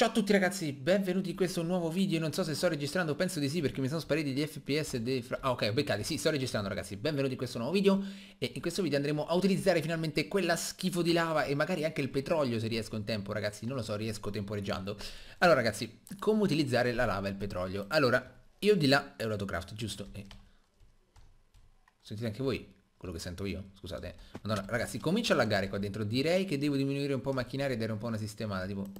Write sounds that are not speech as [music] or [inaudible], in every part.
Ciao a tutti ragazzi, benvenuti in questo nuovo video, non so se sto registrando, penso di sì perché mi sono spariti gli FPS dei fra... Ah ok, ho beccato, sì, sto registrando ragazzi, benvenuti in questo nuovo video e in questo video andremo a utilizzare finalmente quella schifo di lava e magari anche il petrolio se riesco in tempo ragazzi, non lo so, riesco temporeggiando. Allora ragazzi, come utilizzare la lava e il petrolio? Allora, io di là è un autocraft, giusto? E... Eh. Sentite anche voi? quello che sento io, scusate. Eh. Madonna, ragazzi, comincia a laggare qua dentro. Direi che devo diminuire un po' macchinari e dare un po' una sistemata, tipo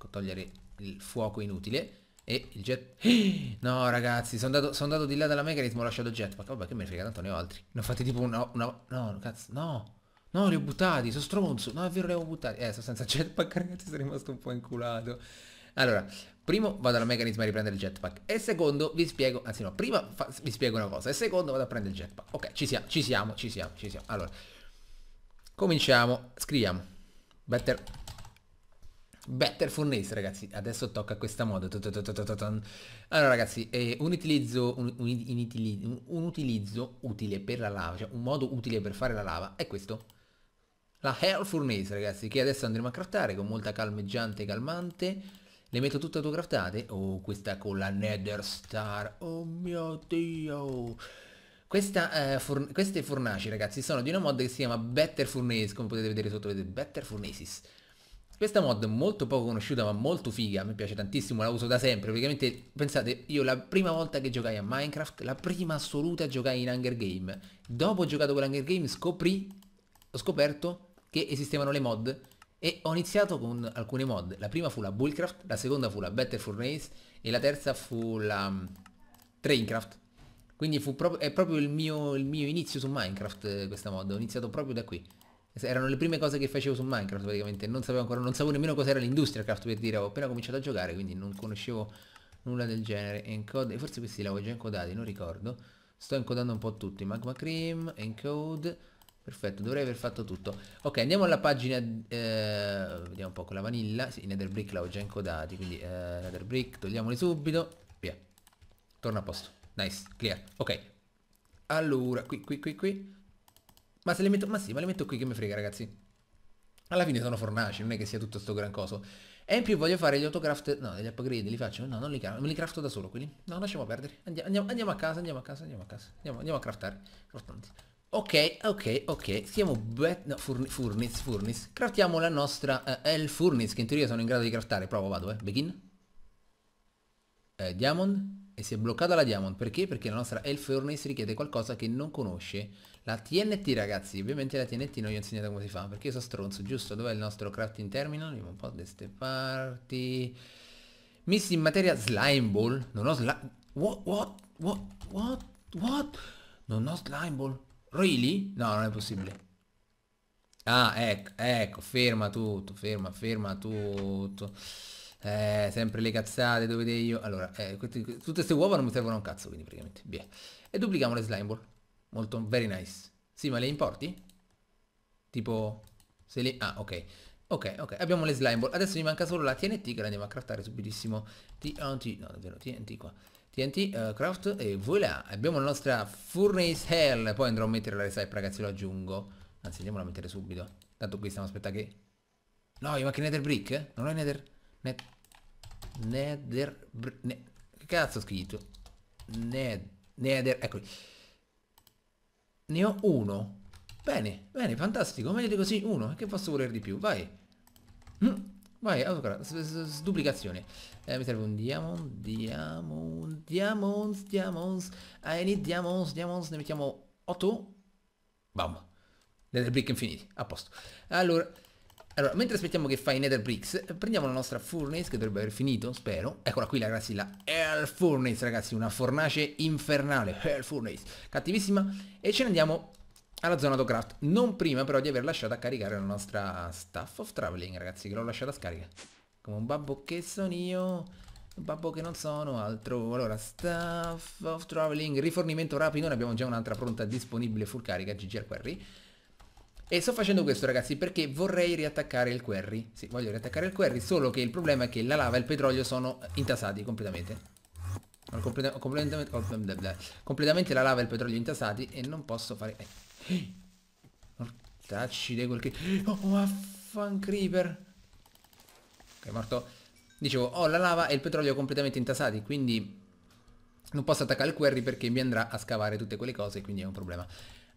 Ecco, togliere il fuoco inutile. E il jet... [gasps] No, ragazzi, sono andato, son andato, di là dalla mecanismo, ho lasciato il jetpack. Vabbè, che me ne frega, tanto ne ho altri. Ne ho fatti tipo una... una... No, cazzo, no. No, li ho buttati, sono stronzo. No, è vero, li ho buttati. Eh, sono senza [laughs] jetpack, ragazzi, sono rimasto un po' inculato. Allora, primo vado alla meccanismo a riprendere il jetpack. E secondo vi spiego... Anzi no, prima vi spiego una cosa. E secondo vado a prendere il jetpack. Ok, ci siamo, ci siamo, ci siamo, ci siamo. Allora, cominciamo. Scriviamo. Better Better Furnace ragazzi, adesso tocca questa moda. Allora ragazzi, eh, un, utilizzo, un, un, un, utilizzo, utile per la lava, cioè un modo utile per fare la lava è questo. La Hell Furnace ragazzi, che adesso andremo a craftare con molta calmeggiante e calmante. Le metto tutte autocraftate. Oh, questa con la Nether Star. Oh mio Dio. Questa, eh, furn queste fornaci ragazzi sono di una mod che si chiama Better Furnace, come potete vedere sotto, vedete Better Furnaces questa mod molto poco conosciuta ma molto figa, mi piace tantissimo, la uso da sempre, praticamente pensate, io la prima volta che giocai a Minecraft, la prima assoluta giocai in Hunger Game. Dopo ho giocato con Hunger Game scoprì, ho scoperto che esistevano le mod e ho iniziato con alcune mod. La prima fu la Bullcraft, la seconda fu la Better Furnace e la terza fu la um, Traincraft. Quindi fu pro è proprio il mio, il mio inizio su Minecraft eh, questa mod, ho iniziato proprio da qui erano le prime cose che facevo su Minecraft praticamente, non sapevo ancora, non sapevo nemmeno cos'era l'industria craft per dire, ho appena cominciato a giocare, quindi non conoscevo nulla del genere, encode, forse questi li avevo già encodati, non ricordo, sto encodando un po' tutti, magma cream, encode, perfetto, dovrei aver fatto tutto, ok andiamo alla pagina, eh, vediamo un po' con la vanilla, sì, i nether brick l'avevo già encodati, quindi eh, nether brick, togliamoli subito, via, torna a posto, nice, clear, ok, allora, qui, qui, qui, qui, ma se le metto... Ma sì, ma le metto qui che mi frega ragazzi. Alla fine sono fornaci, non è che sia tutto sto gran coso. E in più voglio fare gli autocraft... No, degli upgrade li faccio. No, non li, non li crafto da solo quelli. No, lasciamo perdere. Andiamo, andiamo, andiamo, a casa, andiamo a casa, andiamo a casa. Andiamo, andiamo a craftare. Craftanti. Ok, ok, ok, siamo bet... No, furni, furnace, furnace. Craftiamo la nostra uh, eh, El Furnace, che in teoria sono in grado di craftare. Provo, vado, eh. Begin. Eh, diamond. E si è bloccata la Diamond, perché? Perché la nostra Elf Furnace richiede qualcosa che non conosce. La TNT ragazzi, ovviamente la TNT non gli ho insegnato come si fa, perché io sono stronzo, giusto? Dov'è il nostro crafting terminal? Vediamo un po' da queste parti. Miss in materia slime ball. Non ho slime... What? What? What? What? What? Non ho slime ball. Really? No, non è possibile. Ah, ecco, ecco, ferma tutto, ferma, ferma tutto eh, sempre le cazzate dove devi io allora eh, queste, tutte queste uova non mi servono un cazzo quindi praticamente via e duplichiamo le slime ball molto very nice sì ma le importi? tipo se le ah ok ok ok abbiamo le slime ball adesso mi manca solo la TNT che la andiamo a craftare subitissimo TNT no davvero TNT qua TNT uh, eh, craft e voilà abbiamo la nostra furnace hell poi andrò a mettere la recipe ragazzi lo aggiungo anzi andiamola a mettere subito tanto qui stiamo aspettando che no ma che nether brick? non ho nether Net, nether... Ne, che cazzo ho scritto? Net, nether... Eccoli. Ne ho uno. Bene, bene, fantastico. Meglio di così uno. Che posso voler di più? Vai. Mm, vai, allora, Sduplicazione. Eh, mi serve un diamond, diamond, diamonds, diamonds. Eh, I need diamonds, diamonds. Ne mettiamo 8. Bam. Nether brick infiniti. A posto. Allora... Allora, mentre aspettiamo che fai Nether Bricks, prendiamo la nostra furnace che dovrebbe aver finito, spero. Eccola qui ragazzi, la Hell Furnace, ragazzi, una fornace infernale, Hell Furnace, cattivissima. E ce ne andiamo alla zona do craft, non prima però di aver lasciato a caricare la nostra Staff of Traveling, ragazzi, che l'ho lasciata a scarica. Come un babbo che sono io, un babbo che non sono altro. Allora, Staff of Traveling, rifornimento rapido, ne abbiamo già un'altra pronta disponibile full carica, GG al Quarry. E sto facendo questo ragazzi perché vorrei riattaccare il query Sì, voglio riattaccare il query Solo che il problema è che la lava e il petrolio sono intasati completamente completamente, completamente, oh, completamente, la lava e il petrolio intasati E non posso fare... Mortacci eh. di quel che... Oh, waffan creeper Ok, morto Dicevo, ho la lava e il petrolio completamente intasati Quindi non posso attaccare il query perché mi andrà a scavare tutte quelle cose Quindi è un problema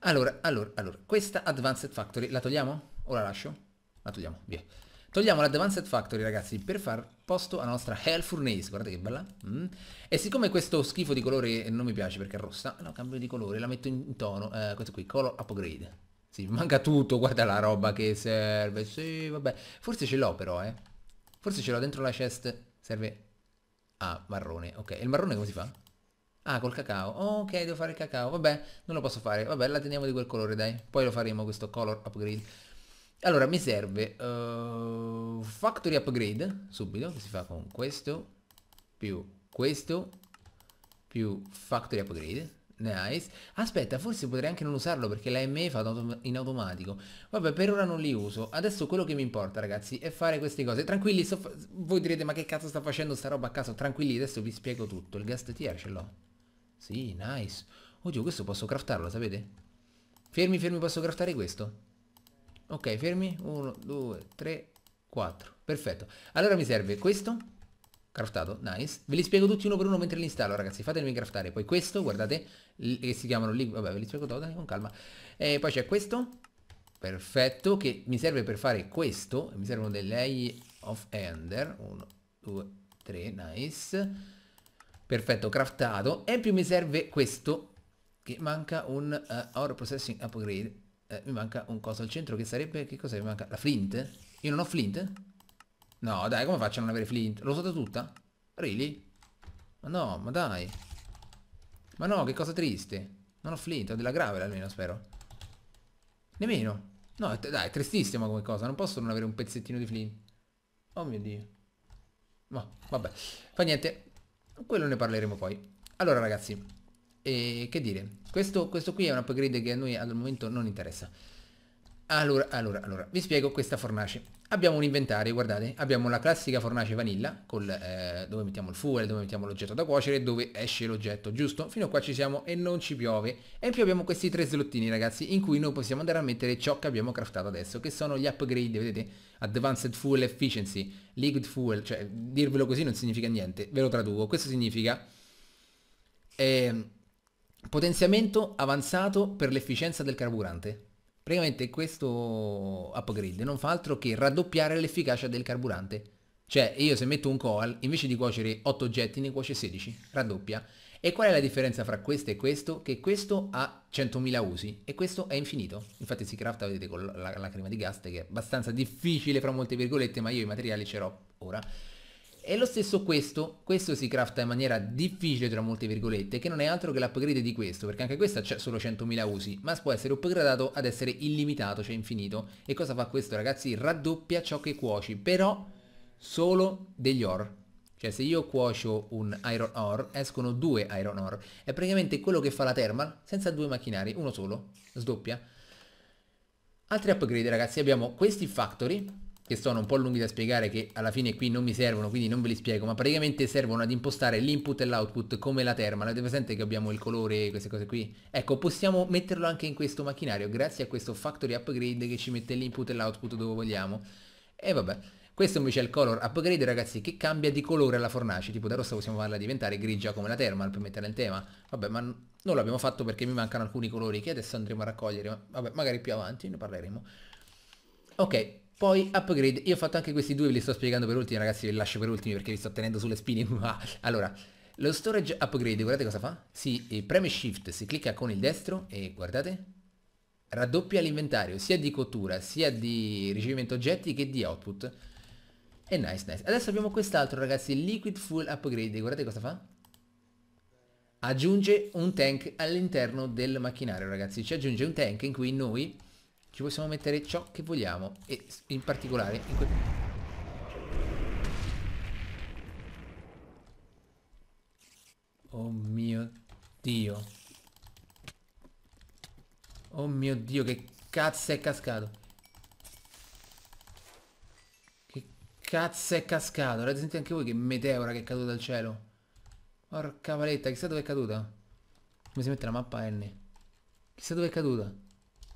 allora, allora, allora, questa Advanced Factory la togliamo? O la lascio? La togliamo, via. Togliamo l'Advanced Factory, ragazzi, per far posto alla nostra Hell Furnace. Guardate che bella. Mm. E siccome questo schifo di colore non mi piace perché è rossa, no, cambio di colore, la metto in tono. Eh, questo qui, Color Upgrade. Sì, manca tutto, guarda la roba che serve. Sì, vabbè. Forse ce l'ho però, eh. Forse ce l'ho dentro la chest. Serve... Ah, marrone, ok. E il marrone come si fa? Ah, col cacao. Oh, ok, devo fare il cacao. Vabbè, non lo posso fare. Vabbè, la teniamo di quel colore, dai. Poi lo faremo questo color upgrade. Allora, mi serve uh, factory upgrade, subito, che si fa con questo, più questo, più factory upgrade. Nice. Aspetta, forse potrei anche non usarlo perché la ME fa in automatico. Vabbè, per ora non li uso. Adesso quello che mi importa, ragazzi, è fare queste cose. Tranquilli, voi direte, ma che cazzo sta facendo sta roba a caso? Tranquilli, adesso vi spiego tutto. Il gas tier ce l'ho. Sì, nice. Oddio, questo posso craftarlo, sapete? Fermi, fermi, posso craftare questo? Ok, fermi. 1, 2, 3, 4. Perfetto. Allora mi serve questo. Craftato, nice. Ve li spiego tutti uno per uno mentre li installo, ragazzi. Fatemi craftare. Poi questo, guardate, che si chiamano lì. Vabbè, ve li spiego tutto, con calma. E poi c'è questo. Perfetto, che mi serve per fare questo. Mi servono delle Eye of Ender. 1, 2, 3, nice. Perfetto, craftato. E in più mi serve questo, che manca un uh, eh, Ore Processing Upgrade. Eh, mi manca un coso al centro che sarebbe, che cos'è? Mi manca la flint? Io non ho flint? No, dai, come faccio a non avere flint? L'ho usata tutta? Really? Ma no, ma dai. Ma no, che cosa triste. Non ho flint, ho della gravela almeno, spero. Nemmeno. No, dai, è tristissima come cosa. Non posso non avere un pezzettino di flint. Oh mio dio. Ma, vabbè. Fa niente, quello ne parleremo poi. Allora ragazzi, eh, che dire? Questo, questo qui è un upgrade che a noi al momento non interessa. Allora, allora, allora, vi spiego questa fornace abbiamo un inventario, guardate, abbiamo la classica fornace vanilla col, eh, dove mettiamo il fuel, dove mettiamo l'oggetto da cuocere, dove esce l'oggetto, giusto? Fino a qua ci siamo e non ci piove. E in più abbiamo questi tre slottini ragazzi in cui noi possiamo andare a mettere ciò che abbiamo craftato adesso, che sono gli upgrade, vedete? Advanced Fuel Efficiency, Liquid Fuel, cioè dirvelo così non significa niente, ve lo traduco, questo significa... Eh, potenziamento avanzato per l'efficienza del carburante praticamente questo upgrade non fa altro che raddoppiare l'efficacia del carburante. Cioè io se metto un Coal, invece di cuocere 8 oggetti ne cuoce 16, raddoppia. E qual è la differenza fra questo e questo? Che questo ha 100.000 usi e questo è infinito. Infatti si crafta, vedete, con la, la, crema di gas che è abbastanza difficile fra molte virgolette, ma io i materiali ce l'ho ora. E lo stesso questo, questo si crafta in maniera difficile tra molte virgolette, che non è altro che l'upgrade di questo, perché anche questo c'è solo 100.000 usi, ma può essere upgradato ad essere illimitato, cioè infinito. E cosa fa questo ragazzi? Raddoppia ciò che cuoci, però solo degli ore. Cioè se io cuocio un iron ore, escono due iron ore. È praticamente quello che fa la thermal, senza due macchinari, uno solo, sdoppia. Altri upgrade ragazzi, abbiamo questi factory, che sono un po' lunghi da spiegare che alla fine qui non mi servono quindi non ve li spiego ma praticamente servono ad impostare l'input e l'output come la terma avete presente che abbiamo il colore e queste cose qui ecco possiamo metterlo anche in questo macchinario grazie a questo factory upgrade che ci mette l'input e l'output dove vogliamo e vabbè questo invece è il color upgrade ragazzi che cambia di colore alla fornace tipo da rossa possiamo farla diventare grigia come la thermal per mettere in tema vabbè ma non l'abbiamo fatto perché mi mancano alcuni colori che adesso andremo a raccogliere ma vabbè magari più avanti ne parleremo ok poi upgrade, io ho fatto anche questi due, ve li sto spiegando per ultimi ragazzi, ve li lascio per ultimi perché vi sto tenendo sulle spine, [laughs] ma allora, lo storage upgrade, guardate cosa fa? Si eh, preme shift, si clicca con il destro e guardate, raddoppia l'inventario sia di cottura sia di ricevimento oggetti che di output. E nice, nice. Adesso abbiamo quest'altro ragazzi, liquid full upgrade, guardate cosa fa? Aggiunge un tank all'interno del macchinario ragazzi, ci aggiunge un tank in cui noi ci possiamo mettere ciò che vogliamo e in particolare in quel... Oh mio dio Oh mio dio che cazzo è cascato Che cazzo è cascato Avete sentito anche voi che meteora che è caduta dal cielo Porca valetta chissà dove è caduta Come si mette la mappa N Chissà dove è caduta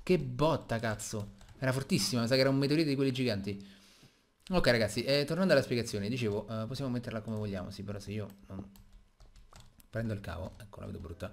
che botta, cazzo. Era fortissima, mi sa che era un meteorite di quelli giganti. Ok ragazzi, eh, tornando alla spiegazione, dicevo, eh, possiamo metterla come vogliamo, sì, però se io non prendo il cavo, ecco la vedo brutta.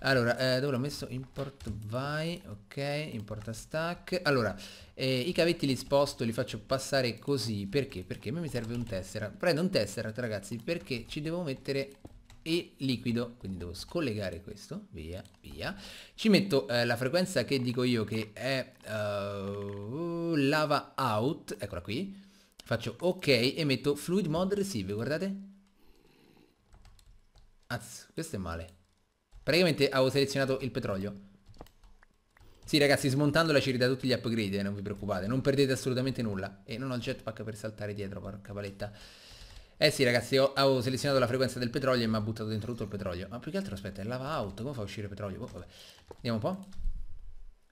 Allora, eh, dove l'ho messo? Import vai, ok, importa stack. Allora, eh, i cavetti li sposto, li faccio passare così, perché? Perché a me mi serve un tesseract. Prendo un tesseract, ragazzi, perché ci devo mettere e liquido, quindi devo scollegare questo, via, via. Ci metto eh, la frequenza che dico io che è uh, lava out, eccola qui, faccio ok e metto fluid mod receive, guardate. Azz, questo è male. Praticamente avevo selezionato il petrolio. Sì ragazzi, smontandola ci ridà tutti gli upgrade, eh, non vi preoccupate, non perdete assolutamente nulla. E non ho il jetpack per saltare dietro, porca paletta. Eh sì ragazzi, ho, ho selezionato la frequenza del petrolio e mi ha buttato dentro tutto il petrolio. Ma più che altro aspetta, è lava out, come fa a uscire petrolio? Oh, Vediamo un po'.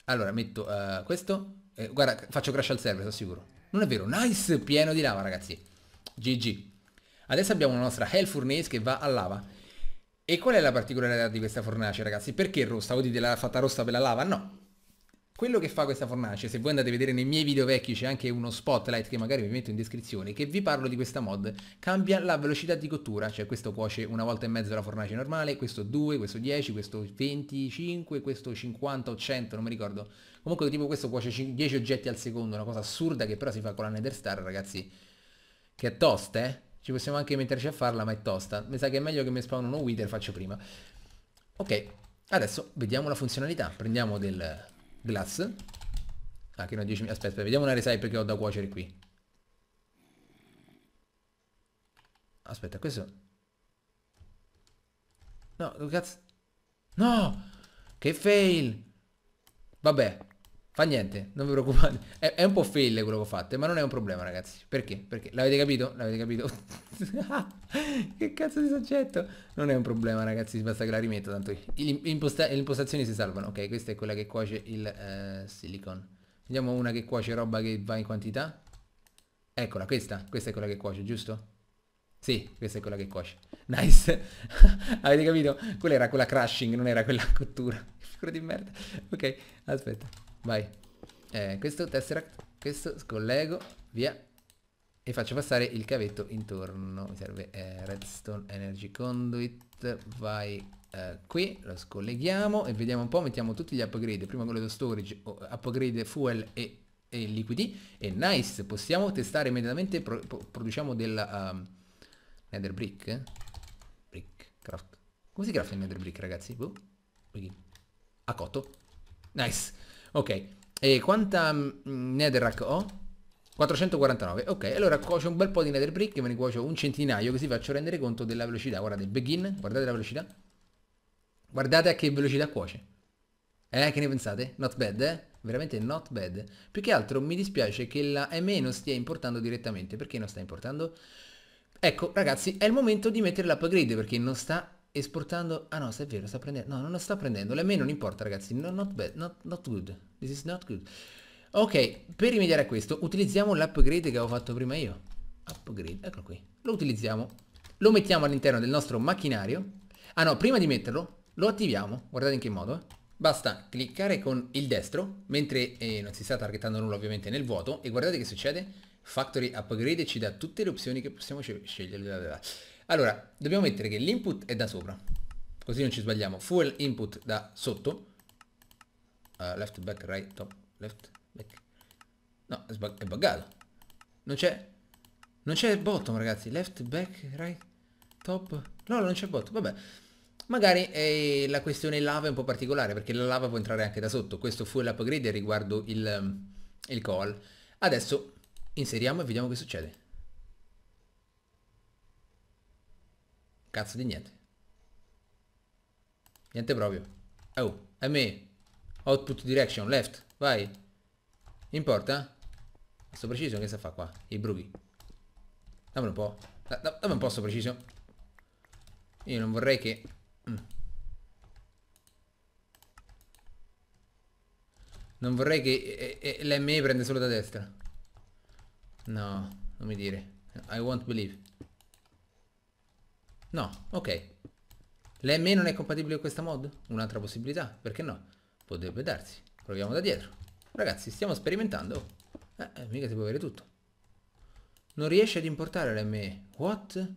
Allora, metto uh, questo. Eh, guarda, faccio crash al server, sono sicuro. Non è vero, nice, pieno di lava ragazzi. GG. Adesso abbiamo la nostra Hell Furnace che va a lava. E qual è la particolarità di questa fornace ragazzi? Perché rossa? Voi dite l'ha fatta rossa per la lava? No, quello che fa questa fornace, se voi andate a vedere nei miei video vecchi c'è anche uno spotlight che magari vi metto in descrizione, che vi parlo di questa mod, cambia la velocità di cottura, cioè questo cuoce una volta e mezzo la fornace normale, questo 2, questo 10, questo 25, questo 50 o 100, non mi ricordo. Comunque tipo questo cuoce 10 oggetti al secondo, una cosa assurda che però si fa con la Netherstar, ragazzi, che è tosta, eh? Ci possiamo anche metterci a farla, ma è tosta. Mi sa che è meglio che mi spawnano Wither, faccio prima. Ok, adesso vediamo la funzionalità. Prendiamo del glass. Ah, che no, 10 Aspetta, aspetta, vediamo una recipe che ho da cuocere qui. Aspetta, questo... No, cazzo... No! Che fail! Vabbè, Fa niente, non vi preoccupate. È, è, un po' fail quello che ho fatto, eh, ma non è un problema, ragazzi. Perché? Perché? L'avete capito? L'avete capito? [laughs] che cazzo di soggetto? Non è un problema, ragazzi, basta che la rimetto, tanto imposta le impostazioni si salvano. Ok, questa è quella che cuoce il eh, silicon. Vediamo una che cuoce roba che va in quantità. Eccola, questa, questa è quella che cuoce, giusto? Sì, questa è quella che cuoce. [laughs] Nice. [laughs] Avete capito? Quella era quella crushing, non era quella cottura. Figura di merda. Ok, aspetta. Vai. Eh, questo tesseract, questo scollego, via. E faccio passare il cavetto intorno. Mi serve eh, redstone energy conduit. Vai eh, qui, lo scolleghiamo e vediamo un po'. Mettiamo tutti gli upgrade. Prima quello dello storage, oh, upgrade fuel e, e, liquidi. E nice, possiamo testare immediatamente. Pro, produciamo della um, ehm, nether brick. Brick, craft. Come si crafta il nether brick ragazzi? Boh. A cotto. Nice. Ok, e quanta mm, netherrack ho? 449, ok, allora cuocio un bel po' di nether brick, me ne cuocio un centinaio così faccio rendere conto della velocità, guardate, begin, guardate la velocità, guardate a che velocità cuoce, eh, che ne pensate? Not bad, eh? veramente not bad. Più che altro mi dispiace che la ME non stia importando direttamente. Perché non sta importando? Ecco, ragazzi, è il momento di mettere l'upgrade perché non sta esportando... Ah no, sta è vero, sta prendendo... No, non lo sta prendendo. A me non importa, ragazzi. No, not bad. Not, not good. This is not good. Ok, per rimediare a questo, utilizziamo l'upgrade che avevo fatto prima io. Upgrade, eccolo qui. Lo utilizziamo. Lo mettiamo all'interno del nostro macchinario. Ah no, prima di metterlo, lo attiviamo. Guardate in che modo, eh. Basta cliccare con il destro, mentre eh, non si sta targetando nulla ovviamente nel vuoto, e guardate che succede. Factory Upgrade ci dà tutte le opzioni che possiamo scegliere. Allora, dobbiamo mettere che l'input è da sopra, così non ci sbagliamo. Fuel input da sotto, uh, left, back, right, top, left, back. No, è, è buggato. Non c'è... Non c'è bottom, ragazzi. Left, back, right, top. No, non c'è bottom, vabbè. Magari eh, la questione lava è un po' particolare, perché la lava può entrare anche da sotto. Questo fu l'upgrade riguardo il, il call. Adesso inseriamo e vediamo che succede. Cazzo di niente. Niente proprio. Oh, è me. Output direction, left. Vai. Importa? Sto preciso che sta fa qua? I brughi. Dammelo un po'. Da, da, dammi un po' sto preciso. Io non vorrei che... Mm. Non vorrei che eh, eh, eh l'ME prende solo da destra. No, non mi dire. I won't believe. No, ok. L'ME non è compatibile con questa mod? Un'altra possibilità? Perché no? Potrebbe darsi. Proviamo da dietro. Ragazzi, stiamo sperimentando. Eh, eh mica si può avere tutto. Non riesce ad importare l'ME. What?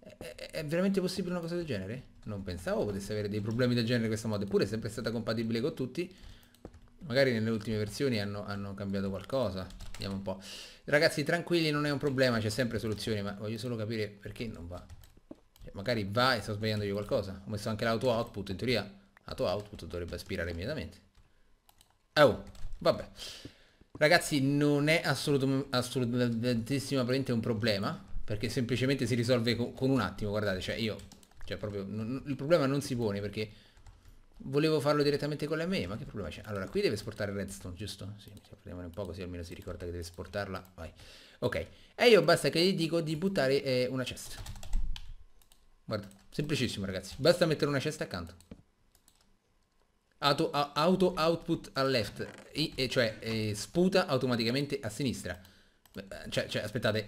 È, è, veramente possibile una cosa del genere? Non pensavo potesse avere dei problemi del genere questa mod. Eppure è sempre stata compatibile con tutti. Magari nelle ultime versioni hanno, hanno cambiato qualcosa. Vediamo un po'. Ragazzi, tranquilli, non è un problema. C'è sempre soluzioni. Ma voglio solo capire perché non va. Cioè, magari va e sto sbagliando io qualcosa. Ho messo anche l'auto output, in teoria l'auto output dovrebbe aspirare immediatamente. Oh, vabbè. Ragazzi, non è assolutamente probabilmente un problema, perché semplicemente si risolve con, con un attimo, guardate, cioè io, cioè proprio, il problema non si pone perché volevo farlo direttamente con la ME, ma che problema c'è? Allora, qui deve esportare redstone, giusto? Sì, prendiamone un po' così almeno si ricorda che deve esportarla, vai. Ok, e io basta che gli dico di buttare eh, una cesta. Guarda, semplicissimo ragazzi. Basta mettere una cesta accanto. Auto, auto output a left, e, e cioè e sputa automaticamente a sinistra. Cioè, cioè, aspettate,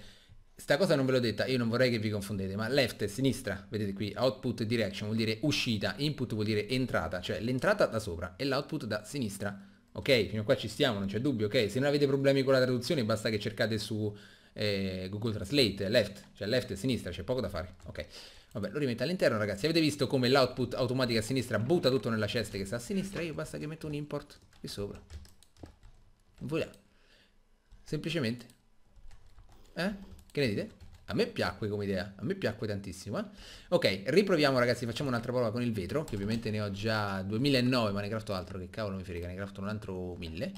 sta cosa non ve l'ho detta, io non vorrei che vi confondete, ma left e sinistra, vedete qui, output direction vuol dire uscita, input vuol dire entrata, cioè l'entrata da sopra e l'output da sinistra. Ok, fino a qua ci stiamo, non c'è dubbio, ok? Se non avete problemi con la traduzione basta che cercate su eh, Google Translate, left, cioè left e sinistra, c'è poco da fare, ok? Vabbè, lo rimette all'interno, ragazzi. Avete visto come l'output automatica a sinistra butta tutto nella cesta che sta a sinistra? Io basta che metto un import qui sopra. Voilà. Semplicemente. Eh? Che ne dite? A me piacque come idea, a me piacque tantissimo. Eh? Ok, riproviamo ragazzi, facciamo un'altra prova con il vetro, che ovviamente ne ho già 2009, ma ne crafto altro, che cavolo mi frega, ne crafto un altro 1000.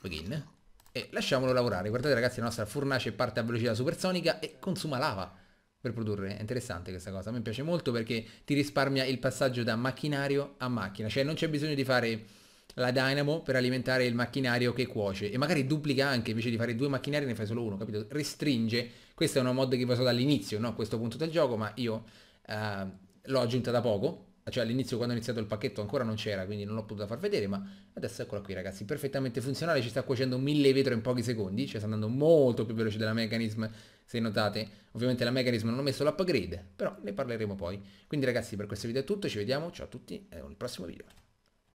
Login. E lasciamolo lavorare. Guardate ragazzi, la nostra fornace parte a velocità supersonica e consuma lava per produrre. È interessante questa cosa, a me piace molto perché ti risparmia il passaggio da macchinario a macchina, cioè non c'è bisogno di fare la dinamo per alimentare il macchinario che cuoce e magari duplica anche invece di fare due macchinari ne fai solo uno, capito? Restringe, questa è una mod che vi so dall'inizio, no? A questo punto del gioco, ma io eh, l'ho aggiunta da poco, cioè all'inizio quando ho iniziato il pacchetto ancora non c'era, quindi non l'ho potuta far vedere, ma adesso eccola qui ragazzi, perfettamente funzionale, ci sta cuocendo mille vetro in pochi secondi, cioè sta andando molto più veloce della Mechanism se notate. Ovviamente la Mechanism non ho messo l'upgrade, però ne parleremo poi. Quindi ragazzi per questo video è tutto, ci vediamo, ciao a tutti e un prossimo video.